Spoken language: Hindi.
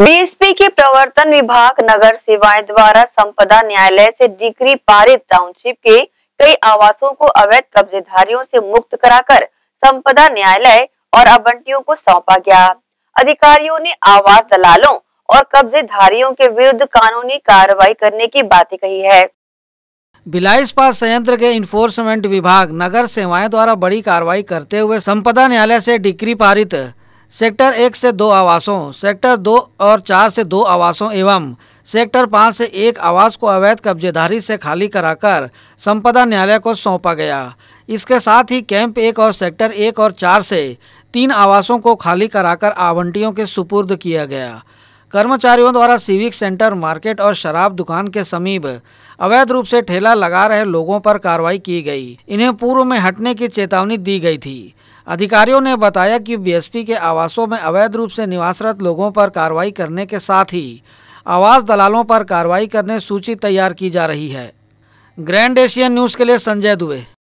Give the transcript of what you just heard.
बीएसपी के प्रवर्तन विभाग नगर सेवाएं द्वारा संपदा न्यायालय से डिग्री पारित टाउनशिप के कई आवासों को अवैध कब्जेधारियों से मुक्त कराकर संपदा न्यायालय और अबंटियों को सौंपा गया अधिकारियों ने आवास दलालों और कब्जेधारियों के विरुद्ध कानूनी कार्रवाई करने की बातें कही है भिलाई पास संयंत्र के इन्फोर्समेंट विभाग नगर सेवाएं द्वारा बड़ी कार्रवाई करते हुए संपदा न्यायालय से डिग्री पारित सेक्टर एक से दो आवासों सेक्टर दो और चार से दो आवासों एवं सेक्टर पाँच से एक आवास को अवैध कब्जेदारी से खाली कराकर संपदा न्यायालय को सौंपा गया इसके साथ ही कैंप एक और सेक्टर एक और चार से तीन आवासों को खाली कराकर आवंटियों के सुपुर्द किया गया कर्मचारियों द्वारा सिविक सेंटर मार्केट और शराब दुकान के समीप अवैध रूप से ठेला लगा रहे लोगों पर कार्रवाई की गई इन्हें पूर्व में हटने की चेतावनी दी गई थी अधिकारियों ने बताया कि बीएसपी के आवासों में अवैध रूप से निवासरत लोगों पर कार्रवाई करने के साथ ही आवास दलालों पर कार्रवाई करने सूची तैयार की जा रही है ग्रैंड एशियन न्यूज़ के लिए संजय दुबे